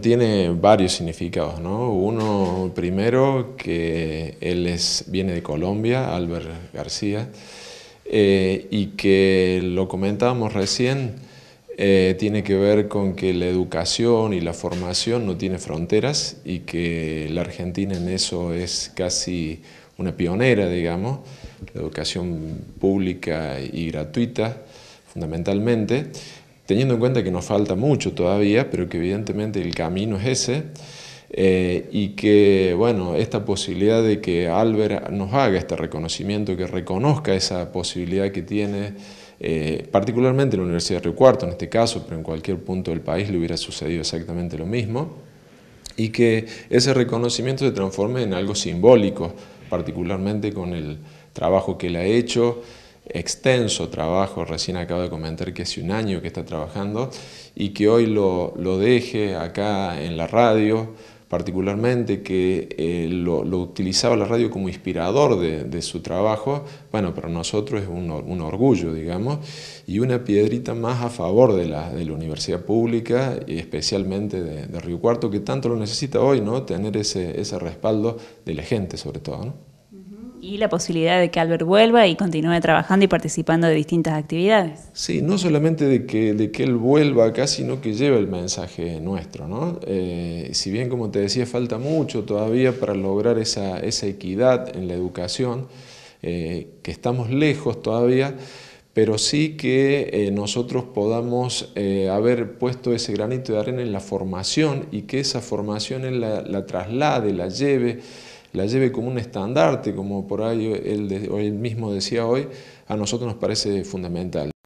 tiene varios significados, ¿no? Uno, primero, que él es, viene de Colombia, Albert García, eh, y que lo comentábamos recién, eh, tiene que ver con que la educación y la formación no tiene fronteras y que la Argentina en eso es casi una pionera, digamos, la educación pública y gratuita fundamentalmente, teniendo en cuenta que nos falta mucho todavía, pero que evidentemente el camino es ese, eh, y que, bueno, esta posibilidad de que Albert nos haga este reconocimiento, que reconozca esa posibilidad que tiene, eh, particularmente en la Universidad de Río Cuarto en este caso, pero en cualquier punto del país le hubiera sucedido exactamente lo mismo, y que ese reconocimiento se transforme en algo simbólico, particularmente con el trabajo que él ha hecho, extenso trabajo, recién acabo de comentar que hace un año que está trabajando y que hoy lo, deje acá en la radio, particularmente que eh, lo, utilizaba la radio como inspirador de, su trabajo, bueno, para nosotros es un, orgullo, digamos, y una piedrita más a favor de la, de la universidad pública, y especialmente de, Río Cuarto, que tanto lo necesita hoy, ¿no? Tener ese, ese respaldo de la gente, sobre todo, ¿no? Y la posibilidad de que Albert vuelva y continúe trabajando y participando de distintas actividades. Sí, no solamente de que, de que él vuelva acá, sino que lleve el mensaje nuestro. ¿no? Eh, si bien, como te decía, falta mucho todavía para lograr esa, equidad en la educación, eh, que estamos lejos todavía, pero sí que eh, nosotros podamos haber puesto ese granito de arena en la formación y que esa formación la traslade, la lleve la lleve como un estandarte, como por ahí él, él mismo decía hoy, a nosotros nos parece fundamental.